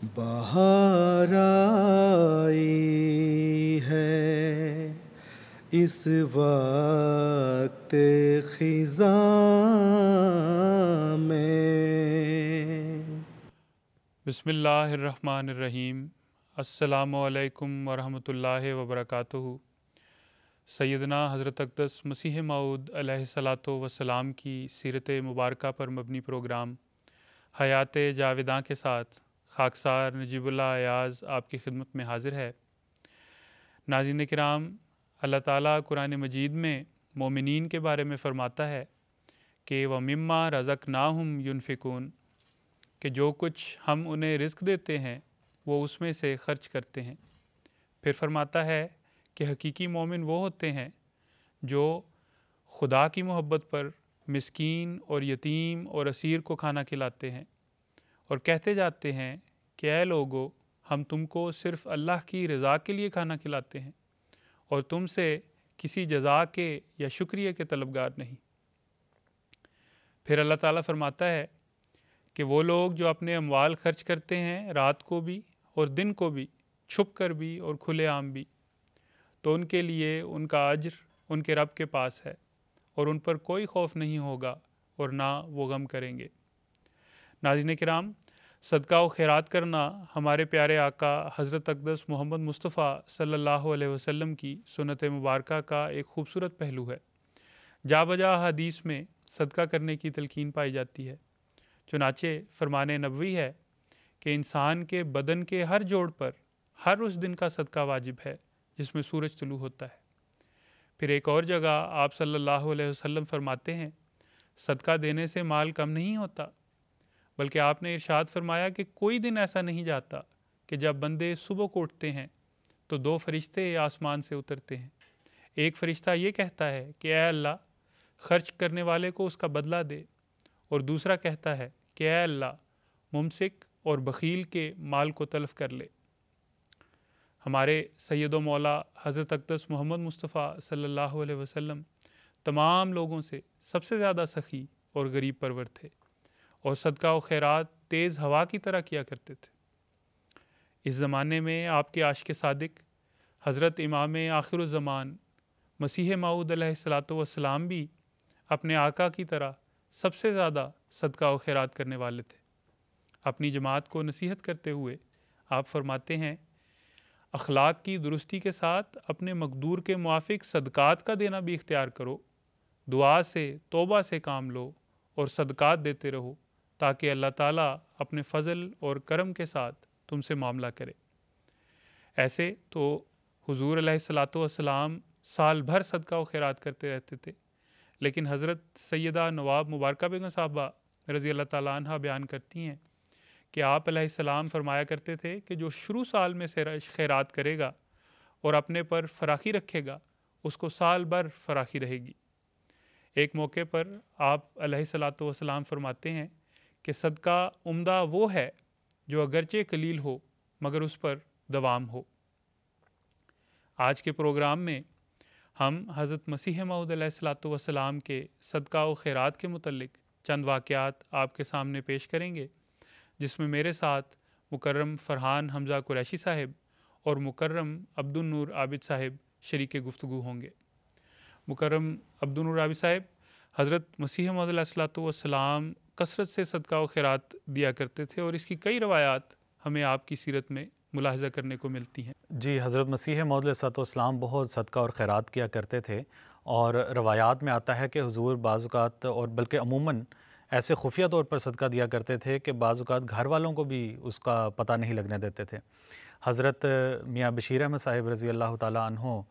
बाहर आई है इस वक्त खिजा में बसमीम अल्लाम वरहमतुल्लाहि वबरकातुहु सैदना हज़रत अकदस मसीह माऊद अलैहिस्सलातो वसलाम की सीरत मुबारक पर मबनी प्रोग्राम हयात जाविदा के साथ खाकसार नजीबुल्ला अयाज आपकी खिदमत में हाजिर है नाजिन कराम अल्लाह ताला कुरान मजीद में मोमिन के बारे में फ़रमाता है कि व मम्मा रज़क ना हम यूनफिकून कि जो कुछ हम उन्हें रिस्क देते हैं वो उसमें से खर्च करते हैं फिर फरमाता है कि हकीकी मोमिन वो होते हैं जो खुदा की मोहब्बत पर मिसकीन और यतीम और असीर को खाना खिलाते हैं और कहते जाते हैं कि ए लोगो हम तुमको सिर्फ अल्लाह की रज़ा के लिए खाना खिलाते हैं और तुमसे किसी जजा के या शुक्रिया के तलबगार नहीं फिर अल्लाह ताला फरमाता है कि वो लोग जो अपने अमवाल खर्च करते हैं रात को भी और दिन को भी छुप कर भी और खुलेआम भी तो उनके लिए उनका अज्र उनके रब के पास है और उन पर कोई खौफ नहीं होगा और ना वो गम करेंगे नाजिन कराम सदका व खैरात करना हमारे प्यारे आका हज़रत अकदस मोहम्मद मुस्तफ़ा सल्लल्लाहु अलैहि वसल्लम की सुनत मुबारक का एक खूबसूरत पहलू है जा बजा हदीस में सदका करने की तलखीन पाई जाती है चुनाचे फरमाने नबवी है कि इंसान के बदन के हर जोड़ पर हर उस दिन का सदका वाजिब है जिसमें सूरज तुलू होता है फिर एक और जगह आप सल्लल्लाहु अलैहि वसल्लम फरमाते हैं सदका देने से माल कम नहीं होता बल्कि आपने इरशाद फरमाया कि कोई दिन ऐसा नहीं जाता कि जब बंदे सुबह को उठते हैं तो दो फरिश्ते आसमान से उतरते हैं एक फ़रिश्ता ये कहता है कि ए अल्लाह खर्च करने वाले को उसका बदला दे और दूसरा कहता है कि ए अल्लाह मुमसिक और बखील के माल को तलफ कर ले हमारे सैद मौला हज़रत अकदस मोहम्मद मुस्तफ़ा सल्लल्लाहु अलैहि वसल्लम तमाम लोगों से सबसे ज़्यादा सखी और गरीब परवर थे और सदका व खैरात तेज़ हवा की तरह किया करते थे इस ज़माने में आपके आश के सादिक हज़रत इमाम आखिरज़मान मसीह माऊद सलाम भी अपने आका की तरह सबसे ज़्यादा सदका व खैरात करने वाले थे अपनी जमात को नसीहत करते हुए आप फरमाते हैं अखलाक की दुरुस्ती के साथ अपने मकदूर के मुआफ़ सदक़ात का देना भी इख्तियार करो दुआ से तोबा से काम लो और सदक़ात देते रहो ताकि अल्लाह ताला अपने फ़ज़ल और करम के साथ तुमसे मामला करे ऐसे तो हुजूर सलाम साल भर सदका व खैरात करते रहते थे लेकिन हज़रत सैदा नवाब मुबारक बेगम साहबा रज़ी अल्लाह तह बयान करती हैं कि आप सलाम फरमाया करते थे कि जो शुरू साल में से खैरात करेगा और अपने पर फराखी रखेगा उसको साल भर फराखी रहेगी एक मौके पर आप सलाम फरमाते हैं कि सदका उम्दा वो है जो अगरचे कलील हो मगर उस पर दवाम हो आज के प्रोग्राम में हम हज़रत मसीह मऊदलाम के सदका व खैरात के मतलब चंद वाक़ात आपके सामने पेश करेंगे जिसमें मेरे साथ मुकर्रम फ़रहान हमजा कुरैशी साहिब और मुकर्रम अब्दुलनूर आबिद साहब शरीक गुफ्तु होंगे मुकर्रम अब्दुलनूर आबिद साहिब हज़रत मसीह सलाम कसरत से सदका व खैरात दिया करते थे और इसकी कई रवायात हमें आपकी सीरत में मुलाहजा करने को मिलती हैं जी हज़रत मसीह मौदलाम बहुत सदका और खैरात किया करते थे और रवायात में आता है कि हजूर बाज़ात और बल्कि अमूमन ऐसे खुफिया तौर पर सदका दिया करते थे कि बाज़ात घर वालों को भी उसका पता नहीं लगने देते थे हज़रत मियाँ बशीर अहमद साहिब रज़ी अल्लाह तहों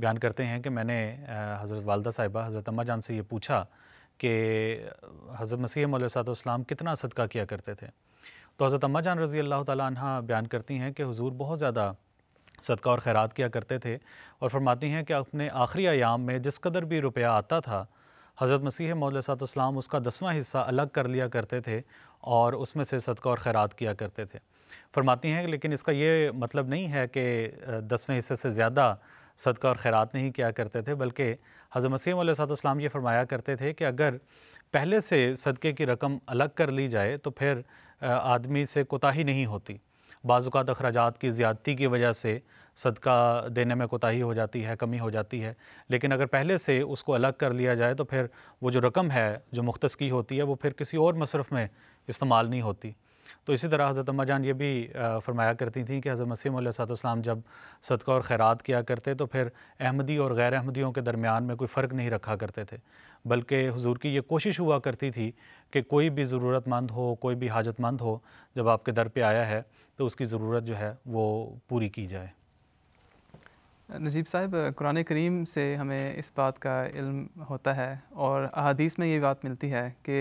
बयान करते हैं कि मैंने हज़रत वालदा साहिबा हज़रत अम्मा जान से ये पूछा कि हज़रत मसीह मौलम कितना सदका किया करते थे तो हज़रत अम्मा जान रज़ी अल्लाह तह बयान करती हैं कि हजूर बहुत ज़्यादा सदका और खैरात किया करते थे और फरमाती हैं कि अपने आखिरी आयाम में जिस कदर भी रुपया आता था हज़रत मसीह मौलाम उसका दसवां हिस्सा अलग कर लिया करते थे और उसमें से सदका और खैरात किया करते थे फरमाती हैं लेकिन इसका ये मतलब नहीं है कि दसवें हिस्से से ज़्यादा सदका और खैरात नहीं किया करते थे बल्कि हज़र मसीम सातम ये फरमाया करते थे कि अगर पहले से सदक़े की रकम अलग कर ली जाए तो फिर आदमी से कोताही नहीं होती बाज़ात अखराज की ज़्यादती की वजह से सदका देने में कोताही हो जाती है कमी हो जाती है लेकिन अगर पहले से उसको अलग कर लिया जाए तो फिर वो जो रकम है जो मुख्त की होती है वो फिर किसी और मसरफ़ में इस्तेमाल नहीं होती तो इसी तरह हज़रत अम्मा जान ये भी फरमाया करती थी कि हज़रत मसीम जब सदका और खैरात किया करते तो फिर अहमदी और गैर अहमदियों के दरमियान में कोई फ़र्क नहीं रखा करते थे बल्कि हजूर की ये कोशिश हुआ करती थी कि कोई भी ज़रूरतमंद हो कोई भी हाजतमंद हो जब आपके दर पर आया है तो उसकी ज़रूरत जो है वो पूरी की जाए नजीब साहब कुरान करीम से हमें इस बात का इल्म होता है और अदीस में ये बात मिलती है कि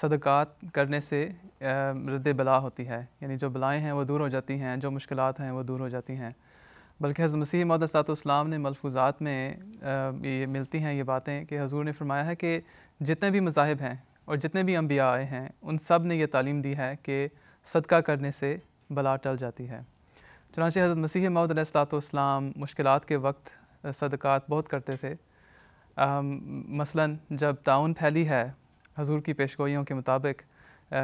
सदक़ात करने से रद्द बला होती है यानी जो बलाएँ हैं वो दूर हो जाती हैं जो मुश्किल हैं वो दूर हो जाती हैं बल्कि हज़र मसीह मदसातम ने मलफूज़ात में ये मिलती हैं ये बातें कि हजूर ने फरमाया है कि जितने भी मजाहब हैं और जितने भी अम्बिया आए हैं उन सब ने यह तालीम दी है कि सदका करने से बला टल जाती है चुनाच हज़रत मसीह मौदलाम मुश्किल के वक्त सदक़ात बहुत करते थे मसला जब ताउन फैली है हजूर की पेशगोइयों के मुताबिक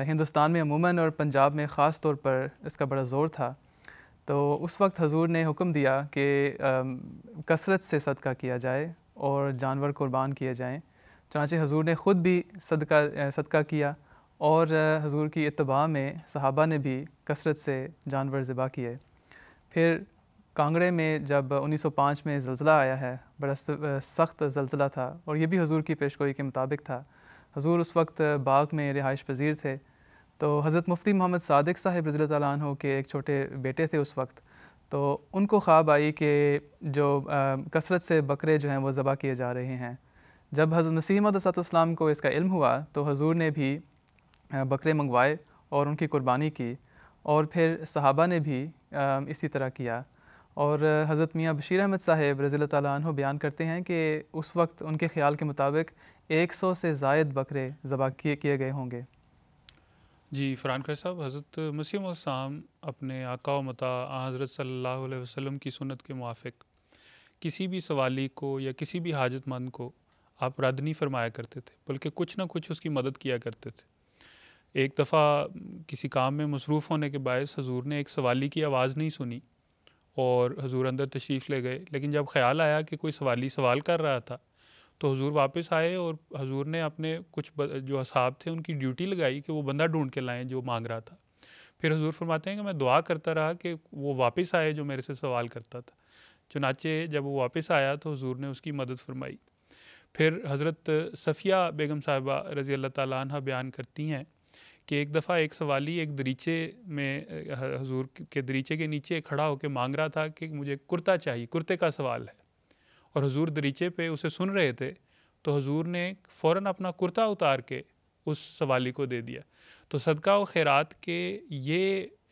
हिंदुस्तान में अमूमन और पंजाब में ख़ास तौर पर इसका बड़ा ज़ोर था तो उस वक्त हजूर ने हुक्म दिया कि कसरत से सदका किया जाए और जानवर कुर्बान किए जाएँ चनाचे हजूर ने ख़ुद भी सदका सदका किया और हजूर की इतबा में सहाबा ने भी कसरत से जानवर ज़बा किए फिर कांगड़े में जब 1905 में ज़लज़ला आया है बड़ा सख्त जलसला था और ये भी हजूर की पेशगोई के मुताबिक था हजूर उस वक्त बाग में रिहाइश पजीर थे तो हज़रत मुफ्ती मोहम्मद सदक साहेब रज़ी तु के एक छोटे बेटे थे उस वक्त तो उनको ख्वाब आई कि जो कसरत से बकरे जो हैं वो ज़बह किए जा रहे हैं जब हज़रत नसीमतम को इसका इल्म हुआ तो हजूर ने भी बकरे मंगवाए और उनकी कुर्बानी की और फिर सहाबा ने भी इसी तरह किया और हज़रत मियाँ बशीर अहमद साहेब रज़ी तैन बयान करते हैं कि उस वक्त उनके ख्याल के मुताबिक 100 से जायद बकरे ज़बह किए किए गए होंगे जी फ़रान खैर साहब हज़रत मसीम अपने आका मता हज़रत अलैहि वसम की सुनत के मुआफ़ किसी भी सवाली को या किसी भी हाजतमंद को आप रद्द नहीं फरमाया करते थे बल्कि कुछ ना कुछ उसकी मदद किया करते थे एक दफ़ा किसी काम में मसरूफ़ होने के बायस हजूर ने एक सवाली की आवाज़ नहीं सुनी और हजूर अंदर तशरीफ़ ले गए लेकिन जब ख्याल आया कि कोई सवाली सवाल कर रहा था तो हजूर वापस आए और हजूर ने अपने कुछ जो असाब थे उनकी ड्यूटी लगाई कि वो बंदा ढूंढ के लाएँ जो मांग रहा था फिर हजूर फरमाते हैं कि मैं दुआ करता रहा कि वो वापस आए जो मेरे से सवाल करता था चुनाचे जब वो वापस आया तो हजूर ने उसकी मदद फरमाई फिर हज़रत सफ़िया बेगम साहिबा रज़ी अल्लाह ताली बयान करती हैं कि एक दफ़ा एक सवाली एक दरीचे में हजूर के दरीचे के नीचे खड़ा होकर मांग रहा था कि मुझे कुर्ता चाहिए कुर्ते का सवाल है और हजूर दरीचे पे उसे सुन रहे थे तो हजूर ने फ़ौर अपना कुर्ता उतार के उस सवाली को दे दिया तो सदका व खैरात के ये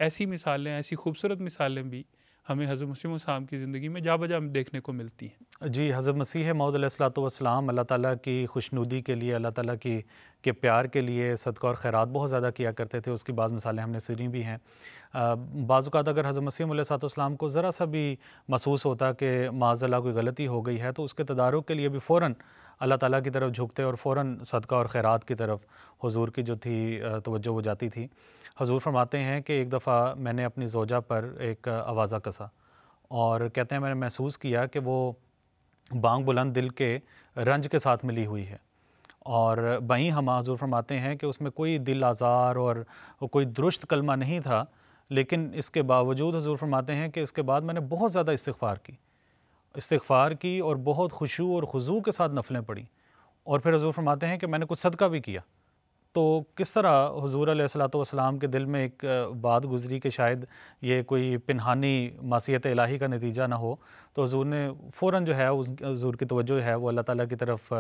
ऐसी मिसालें ऐसी खूबसूरत मिसालें भी हमें हजर मसीम साम की ज़िंदगी में जा बजा देखने को मिलती हैं जी हजर मसीह मौदलाम अल्लाह ताली की खुशनुदी के लिए अल्लाह ताली की के प्यार के लिए सदका और खैरत बहुत ज़्यादा किया करते थे उसकी बाज़ मिसालें हमने सुनी भी हैं बाज़ात अगर हजर मसीम को ज़रा सा भी महसूस होता कि माजला कोई गलती हो गई है तो उसके तदारों के लिए भी फ़ौर अल्लाह ताला की तरफ झुकते और फ़ौर सदका और खैरात की तरफ हजूर की जो थी तवज्जो हो जाती थी हजूर फरमाते हैं कि एक दफ़ा मैंने अपनी जोजा पर एक आवाज़ा कसा और कहते हैं मैंने महसूस किया कि वो बांग बुलंद दिल के रंज के साथ मिली हुई है और बहीं हम हजूर फरमाते हैं कि उसमें कोई दिल आज़ार और कोई दुरुस्त कलमा नहीं था लेकिन इसके बावजूद हजूर फरमाते हैं कि उसके बाद मैंने बहुत ज़्यादा इस्तफ़ार की इस्तफ़ार की और बहुत खुशू और खुजू के साथ नफलें पढ़ी और फिर हजूर फरमाते हैं कि मैंने कुछ सदका भी किया तो किस तरह हजूर सलाम के दिल में एक बात गुजरी कि शायद ये कोई पिनहानी मासीत इलाही का नतीजा ना हो तो हजूर ने फ़ौर जो है उस हजूर की तवज्जो है वो अल्लाह ताली की तरफ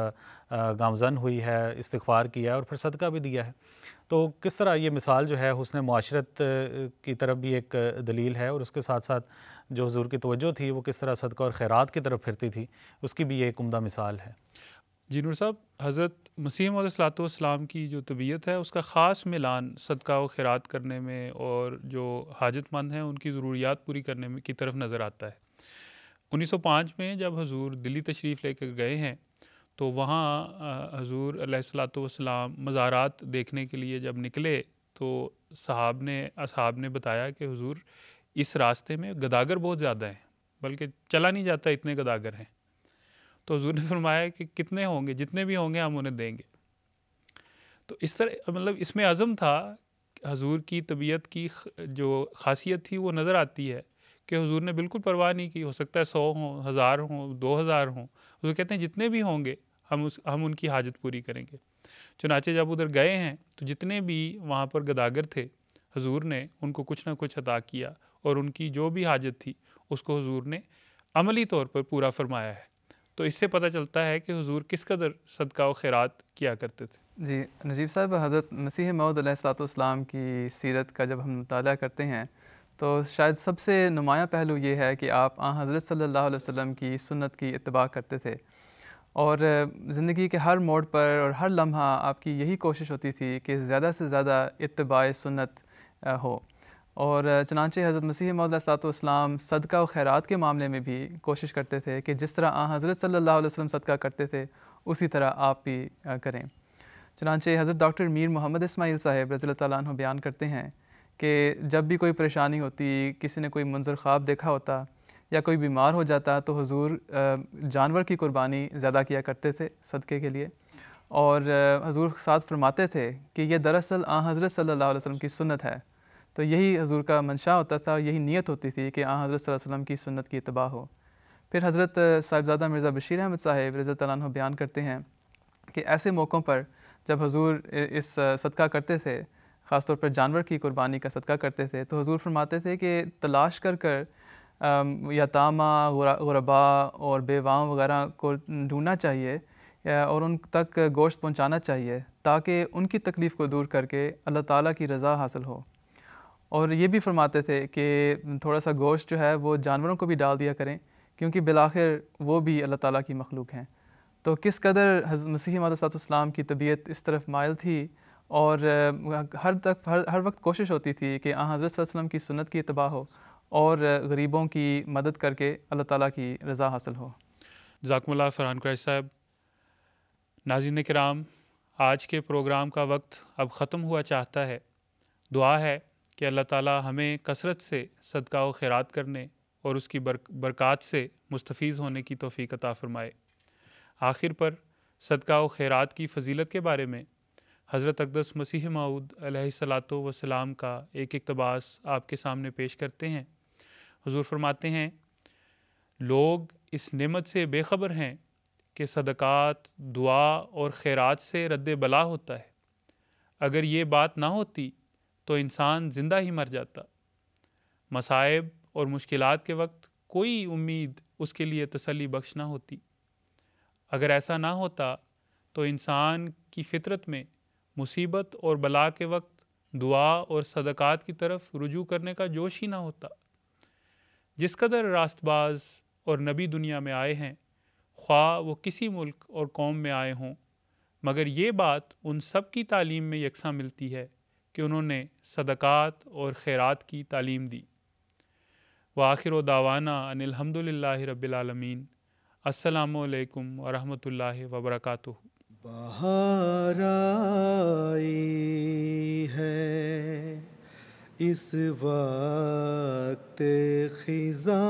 गामजन हुई है इस्तफ़ार किया है और फिर सदका भी दिया है तो किस तरह ये मिसाल जो है उसने माशरत की तरफ भी एक दलील है और उसके साथ साथ जो हजूर की तवज्जो थी वो किस तरह सदका और खैरात की तरफ फिरती थी उसकी भी ये एक उमदा मिसाल है जी नूर साहब हज़रत मसीम सलाम की जो तबीयत है उसका ख़ास मिलान सदका व खैरात करने में और जो हाजतमंद हैं उनकी ज़रूरियात पूरी करने में की तरफ नज़र आता है 1905 में जब हजूर दिल्ली तशरीफ़ लेकर गए हैं तो वहाँ हजूर सलाम मज़ारात देखने के लिए जब निकले तो साहब ने असहाब ने बताया कि हजूर इस रास्ते में गदागर बहुत ज़्यादा हैं बल्कि चला नहीं जाता इतने गदागर हैं तो हजूर ने फरमाया कि कितने होंगे जितने भी होंगे हम उन्हें देंगे तो इस तरह मतलब इसमें अज़म था हजूर की तबीयत की जो खासियत थी वो नज़र आती है कि हजूर ने बिल्कुल परवाह नहीं की हो सकता है सौ हों हज़ार हों दो हज़ार हों हजूर कहते हैं जितने भी होंगे हम उस हम उनकी हाजत पूरी करेंगे चुनाचे जब उधर गए हैं तो जितने भी वहाँ पर गदागर थे हजूर ने उनको कुछ ना कुछ अदा किया और उनकी जो भी हाजत थी उसको हजूर ने अमली तौर पर पूरा फरमाया है तो इससे पता चलता है कि हुजूर किस कदर सदका व खैरात किया करते थे जी नजीब साहब हज़रत मसीह मऊदलाम की सीरत का जब हम मुताल करते हैं तो शायद सबसे नुमाया पहलू ये है कि आप आ हज़रत सल्लल्लाहु अलैहि वसल्लम की सुन्नत की इतबा करते थे और ज़िंदगी के हर मोड़ पर और हर लम्हा आपकी यही कोशिश होती थी कि ज़्यादा से ज़्यादा इतबा सुन्नत हो और चनानचे हज़रत मसीह मौलाम सदका व खैरात के मामले में भी कोशिश करते थे कि जिस तरह आ हज़रत सल्ला वसम सदका करते थे उसी तरह आप भी करें चनानचे हज़रत डॉक्टर मीर मोहम्मद इसमाइल साहेब रज़ी तैन बयान करते हैं कि जब भी कोई परेशानी होती किसी ने कोई मंजर ख्वाब देखा होता या कोई बीमार हो जाता तो हजूर जानवर की कुर्बानी ज़्यादा किया करते थे सदक़े के लिए और हजूर साथ फरमाते थे कि यह दरअसल आ हज़रत सल्ला वसम की सुनत है तो यही हजूर का मंशा होता था यही नीयत होती थी कि आ हज़रत वसलम की सुन्नत की इतबा हो फिर हज़रत साहिबजादा मिर्ज़ा बशीर अहमद साहेब रज़ा तैन बयान करते हैं कि ऐसे मौक़ों पर जब हजूर इस सदका करते थे ख़ास तौर पर जानवर की कुर्बानी का सदका करते थे तो हजूर फरमाते थे कि तलाश कर कर यतामा गुरबा और बेवाओं वगैरह को ढूँढना चाहिए और उन तक गोश्त पहुँचाना चाहिए ताकि उनकी तकलीफ़ को दूर करके अल्लाह ताली की रज़ा हासिल हो और ये भी फरमाते थे कि थोड़ा सा गोश्त जो है वो जानवरों को भी डाल दिया करें क्योंकि बिलाखिर वो भी अल्लाह ताला की मखलूक हैं तो किस कदर मसीह मदसलाम की तबीयत इस तरफ मायल थी और हर तक हर हर वक्त कोशिश होती थी कि आ हाँ, हज़रत वसम की सुनत की तबाह हो और गरीबों की मदद करके अल्लाह ताला की रज़ा हासिल हो जजाकमल्ला फरहान क्रैश साहब नाजिन कराम आज के प्रोग्राम का वक्त अब ख़त्म हुआ चाहता है दुआ है कि अल्लाह ताला हमें कसरत से सदका व खैरात करने और उसकी बर, बरक़ात से मुस्तफ़ होने की तोफ़ी अता फ़रमाए आखिर पर सदका व खैरात की फजीलत के बारे में हज़रत अकदस मसीह माऊद सलात का एक इकतबास आपके सामने पेश करते हैं हजूर फरमाते हैं लोग इस नमत से बेखबर हैं कि सदक़ात दुआ और खैरात से रद्द बला होता है अगर ये बात ना होती तो इंसान ज़िंदा ही मर जाता मसाइब और मुश्किल के वक्त कोई उम्मीद उसके लिए तसली बख्श ना होती अगर ऐसा ना होता तो इंसान की फितरत में मुसीबत और बला के वक्त दुआ और सदक़ात की तरफ रुजू करने का जोश ही ना होता जिस कदर रास्तबाज और नबी दुनिया में आए हैं ख्वा वो किसी मुल्क और कौम में आए हों मगर ये बात उन सब की तालीम में यकसा मिलती है कि उन्होंने सदक़ात और खैरात की तालीम दी व आखिर दावाना अनिलहमदिल्ला रबालमीन असलकम वरहमल वबरक बहाराई है इस वक्त खिजा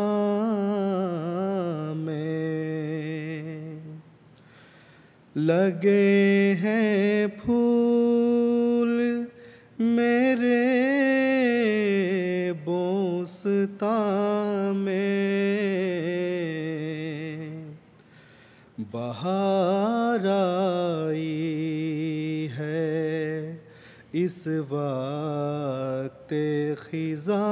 में लगे हैं फूल मेरे बोसता में बहार है इस वक्त खिजा